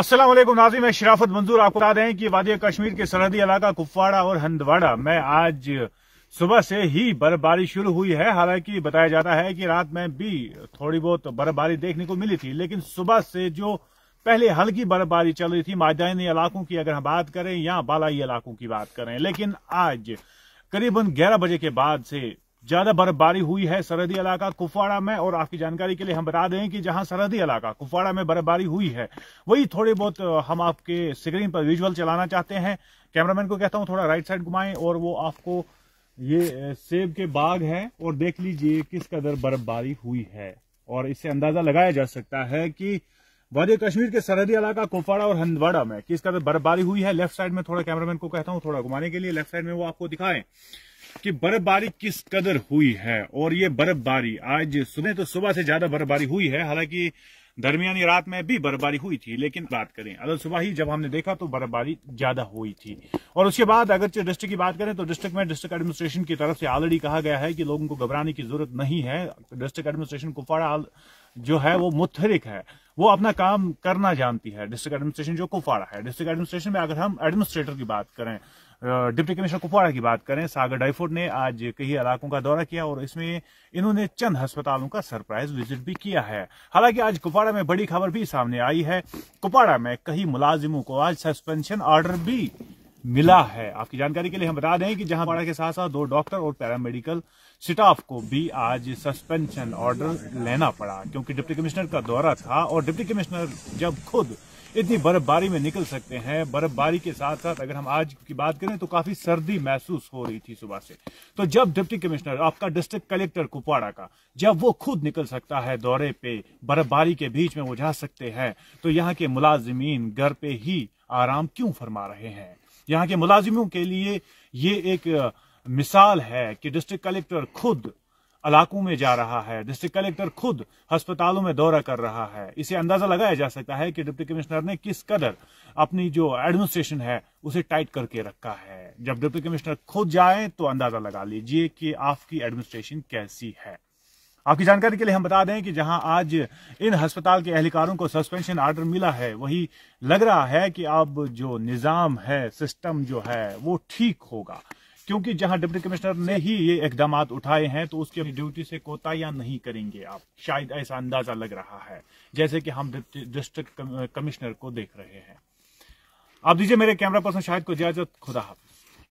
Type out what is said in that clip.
Aslam Nazi मैं शराफत मंजूर आपको बता दें कि वादिया कश्मीर के सरहदी इलाका कुपवाड़ा और हंदवाड़ा में आज सुबह से ही बर्फबारी शुरू हुई है हालांकि बताया जाता है कि रात में भी थोड़ी बहुत बर्फबारी देखने को मिली थी लेकिन सुबह से जो पहले हल्की बर्फबारी चल रही थी मादानी इलाकों की अगर हम बात करें या बालाई इलाकों की बात करें लेकिन आज करीबन ग्यारह बजे के बाद से ज्यादा बर्फबारी हुई है सरहदी इलाका कुफवाड़ा में और आपकी जानकारी के लिए हम बता दें कि जहां सरहदी इलाका कुफवाड़ा में बर्फबारी हुई है वही थोड़ी बहुत हम आपके स्क्रीन पर विजुअल चलाना चाहते हैं कैमरामैन को कहता हूं थोड़ा राइट साइड घुमाएं और वो आपको ये सेब के बाग है और देख लीजिए किस कदर बर्फबारी हुई है और इससे अंदाजा लगाया जा सकता है कि वादी कश्मीर के सरहदी इलाका कुपवाड़ा और हंदवाड़ा में किस कदर तो बर्फबारी हुई है लेफ्ट साइड में थोड़ा कैमरामैन को कहता हूँ थोड़ा घुमाने के लिए लेफ्ट साइड में वो आपको दिखाए कि बर्फबारी किस कदर हुई है और ये बर्फबारी आज सुबह तो सुबह से ज्यादा बर्फबारी हुई है हालांकि दरमियानी रात में भी बर्फबारी हुई थी लेकिन बात करें अगर सुबह ही जब हमने देखा तो बर्फबारी ज्यादा हुई थी और उसके बाद अगर डिस्ट्रिक्ट की बात करें तो डिस्ट्रिक्ट में डिस्ट्रिक्ट एडमिनिस्ट्रेशन की तरफ से ऑलरेडी कहा गया है कि लोगों को घबराने की जरूरत नहीं है डिस्ट्रिक्ट एडमिनिस्ट्रेशन कुपवाड़ा जो है वो मुतहरिक है वो अपना काम करना जानती है डिस्ट्रिक्ट एडमिनिस्ट्रेशन जो कुफवाड़ा है डिस्ट्रिक्ट एडमिनिस्ट्रेशन में अगर हम एडमिनिस्ट्रेटर की बात करें डिप्टी कमिश्नर कुपवाड़ा की बात करें सागर डाइफोड ने आज कई इलाकों का दौरा किया और इसमें इन्होंने चंद अस्पतालों का सरप्राइज विजिट भी किया है हालांकि आज कुपवाड़ा में बड़ी खबर भी सामने आई है कुपवाड़ा में कई मुलाजिमों को आज सस्पेंशन ऑर्डर भी मिला है आपकी जानकारी के लिए हम बता दें कि जहां बाड़ा के साथ साथ दो डॉक्टर और पैरामेडिकल स्टाफ को भी आज सस्पेंशन ऑर्डर लेना पड़ा क्योंकि डिप्टी कमिश्नर का दौरा था और डिप्टी कमिश्नर जब खुद इतनी बर्फबारी में निकल सकते हैं बर्फबारी के साथ साथ अगर हम आज की बात करें तो काफी सर्दी महसूस हो रही थी सुबह से तो जब डिप्टी कमिश्नर आपका डिस्ट्रिक्ट कलेक्टर कुपवाड़ा का जब वो खुद निकल सकता है दौरे पे बर्फबारी के बीच में वो जा सकते हैं तो यहाँ के मुलाजमीन घर पे ही आराम क्यों फरमा रहे हैं यहाँ के मुलाजिमों के लिए ये एक मिसाल है कि डिस्ट्रिक्ट कलेक्टर खुद इलाकों में जा रहा है डिस्ट्रिक्ट कलेक्टर खुद अस्पतालों में दौरा कर रहा है इसे अंदाजा लगाया जा सकता है कि डिप्टी कमिश्नर ने किस कदर अपनी जो एडमिनिस्ट्रेशन है उसे टाइट करके रखा है जब डिप्टी कमिश्नर खुद जाए तो अंदाजा लगा लीजिए कि आपकी एडमिनिस्ट्रेशन कैसी है आपकी जानकारी के लिए हम बता दें कि जहां आज इन अस्पताल के अहलकारों को सस्पेंशन आर्डर मिला है वही लग रहा है कि अब जो निजाम है सिस्टम जो है वो ठीक होगा क्योंकि जहां डिप्टी कमिश्नर ने ही ये इकदाम उठाए हैं तो उसकी ड्यूटी से कोताया नहीं करेंगे आप शायद ऐसा अंदाजा लग रहा है जैसे कि हम डिस्ट्रिक्ट कमिश्नर को देख रहे हैं आप दीजिए मेरे कैमरा पर्सन शाहिद को इजाजत खुदा हाफिज